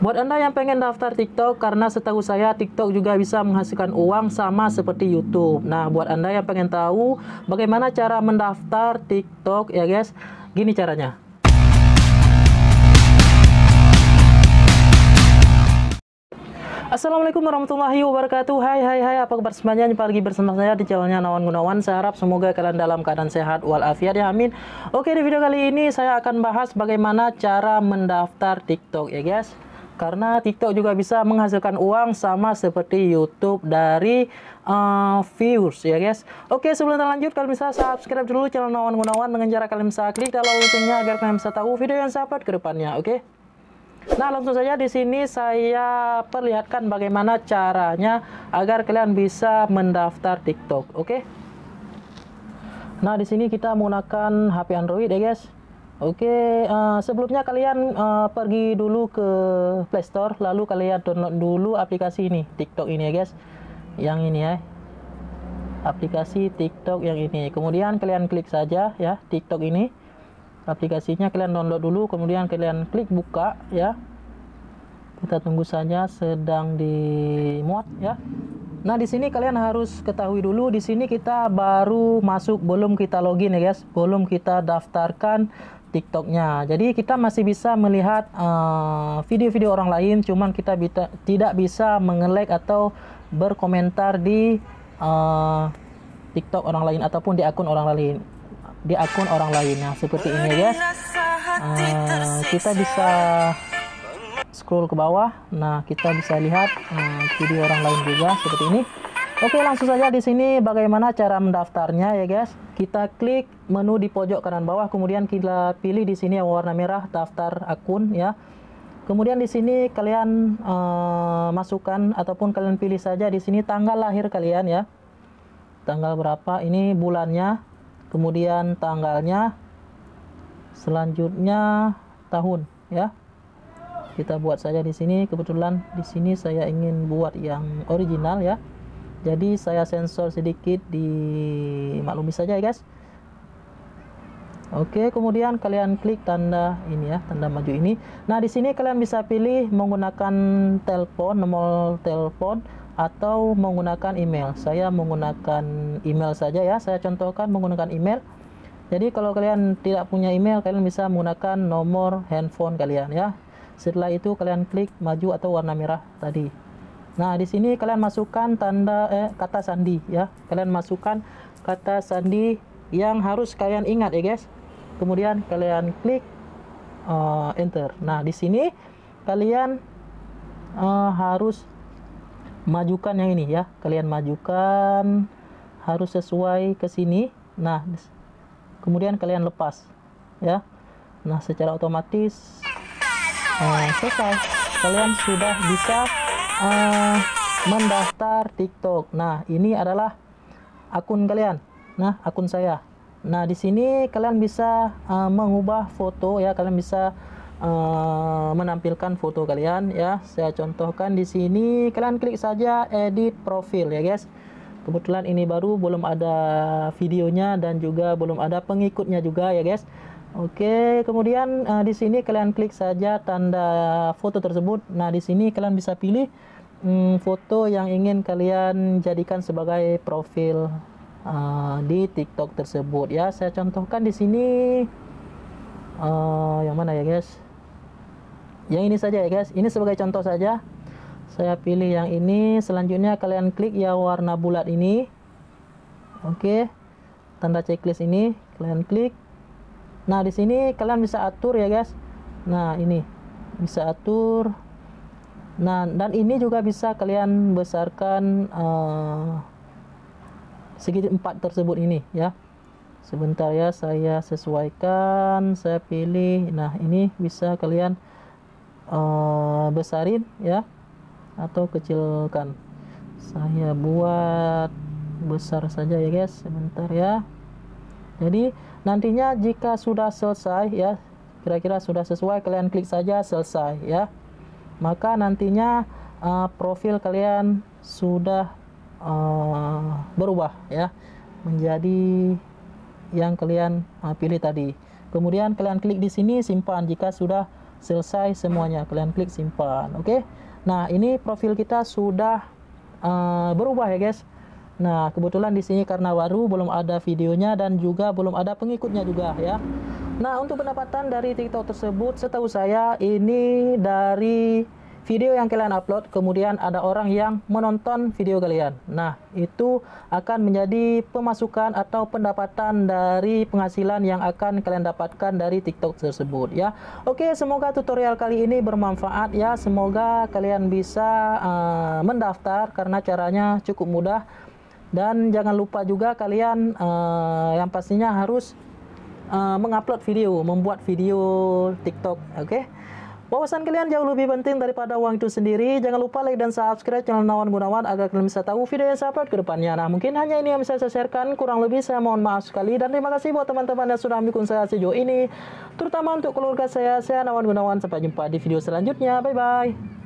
Buat Anda yang pengen daftar TikTok, karena setahu saya TikTok juga bisa menghasilkan uang sama seperti YouTube. Nah, buat Anda yang pengen tahu bagaimana cara mendaftar TikTok, ya guys, gini caranya. Assalamualaikum warahmatullahi wabarakatuh Hai hai hai apa kabar semuanya Jumpa lagi bersama saya di channelnya Nawan Gunawan Saya harap semoga kalian dalam keadaan sehat walafiat ya amin Oke di video kali ini saya akan bahas bagaimana cara mendaftar tiktok ya guys karena TikTok juga bisa menghasilkan uang sama seperti YouTube dari uh, eh, views ya guys. Oke sebelum kita lanjut kalian bisa subscribe dulu channel Nawan Gunawan dengan cara kalian bisa klik dan loncengnya agar kalian bisa tahu video yang saya upload ke Oke. Nah langsung saja di sini saya perlihatkan bagaimana caranya agar kalian bisa mendaftar TikTok. Oke. Nah di sini kita menggunakan HP Android ya guys. Oke, okay, uh, eh, sebelumnya kalian uh, pergi dulu ke Play Store, lalu kalian download dulu aplikasi ini, TikTok ini ya guys. Yang ini ya. Aplikasi TikTok yang ini. Kemudian kalian klik saja ya TikTok ini. Aplikasinya kalian download dulu, kemudian kalian klik buka ya. Kita tunggu saja sedang dimuat ya. Nah, di sini kalian harus ketahui dulu di sini kita baru masuk belum kita login ya guys, belum kita daftarkan TikToknya. Jadi kita masih bisa melihat eh, video-video uh, orang lain, cuman kita bita, tidak bisa mengelek atau berkomentar di uh, TikTok orang lain ataupun di akun orang lain, di akun orang lainnya seperti ini, guys. Uh, kita bisa scroll ke bawah. Nah, kita bisa lihat uh, video orang lain juga seperti ini. Oke, langsung saja di sini bagaimana cara mendaftarnya ya guys. Kita klik menu di pojok kanan bawah, kemudian kita pilih di sini yang warna merah daftar akun ya. Kemudian di sini kalian uh, masukkan ataupun kalian pilih saja di sini tanggal lahir kalian ya. Tanggal berapa? Ini bulannya, kemudian tanggalnya, selanjutnya tahun ya. Kita buat saja di sini. Kebetulan di sini saya ingin buat yang original ya jadi saya sensor sedikit di dimaklumi saja ya guys Oke, kemudian kalian klik tanda ini ya, tanda maju ini. Nah, di sini kalian bisa pilih menggunakan telepon, nomor telepon atau menggunakan email. Saya menggunakan email saja ya. Saya contohkan menggunakan email. Jadi, kalau kalian tidak punya email, kalian bisa menggunakan nomor handphone kalian ya. Setelah itu kalian klik maju atau warna merah tadi. Nah, di sini kalian masukkan tanda eh, kata sandi ya. Kalian masukkan kata sandi yang harus kalian ingat ya, guys. Kemudian kalian klik uh, enter. Nah, di sini kalian uh, harus majukan yang ini ya. Kalian majukan harus sesuai ke sini. Nah, kemudian kalian lepas ya. Nah, secara otomatis uh, selesai. Kalian sudah bisa uh, mendaftar TikTok. Nah, ini adalah akun kalian. Nah, akun saya. Nah, di sini kalian bisa uh, mengubah foto ya, kalian bisa uh, menampilkan foto kalian ya. Saya contohkan di sini, kalian klik saja edit profil ya, guys. Kebetulan ini baru belum ada videonya dan juga belum ada pengikutnya juga ya, guys. Oke, kemudian uh, di sini kalian klik saja tanda foto tersebut. Nah, di sini kalian bisa pilih um, foto yang ingin kalian jadikan sebagai profil uh, di TikTok tersebut ya. Saya contohkan di sini uh, yang mana ya, guys? Yang ini saja ya, guys. Ini sebagai contoh saja. Saya pilih yang ini. Selanjutnya kalian klik ya warna bulat ini. Oke. Tanda checklist ini kalian klik nah di sini kalian bisa atur ya guys nah ini bisa atur nah dan ini juga bisa kalian besarkan uh, segi empat tersebut ini ya sebentar ya saya sesuaikan saya pilih nah ini bisa kalian uh, besarin ya atau kecilkan saya buat besar saja ya guys sebentar ya jadi Nantinya jika sudah selesai ya, kira-kira sudah sesuai kalian klik saja selesai ya. Maka nantinya uh, profil kalian sudah uh, berubah ya menjadi yang kalian uh, pilih tadi. Kemudian kalian klik di sini simpan jika sudah selesai semuanya. Kalian klik simpan, oke. Okay? Nah, ini profil kita sudah uh, berubah ya, guys. Nah, kebetulan di sini karena baru belum ada videonya dan juga belum ada pengikutnya juga ya. Nah, untuk pendapatan dari TikTok tersebut setahu saya ini dari video yang kalian upload kemudian ada orang yang menonton video kalian. Nah, itu akan menjadi pemasukan atau pendapatan dari penghasilan yang akan kalian dapatkan dari TikTok tersebut ya. Oke, semoga tutorial kali ini bermanfaat ya. Semoga kalian bisa uh, mendaftar karena caranya cukup mudah dan jangan lupa juga kalian uh, yang pastinya harus uh, mengupload video, membuat video TikTok, oke? Okay? Wawasan kalian jauh lebih penting daripada uang itu sendiri. Jangan lupa like dan subscribe channel Nawan Gunawan agar kalian bisa tahu video yang saya upload ke depannya. Nah, mungkin hanya ini yang bisa saya sharekan. Kurang lebih saya mohon maaf sekali dan terima kasih buat teman-teman yang sudah mendukung saya sejauh ini. Terutama untuk keluarga saya, saya Nawan Gunawan. Sampai jumpa di video selanjutnya. Bye-bye.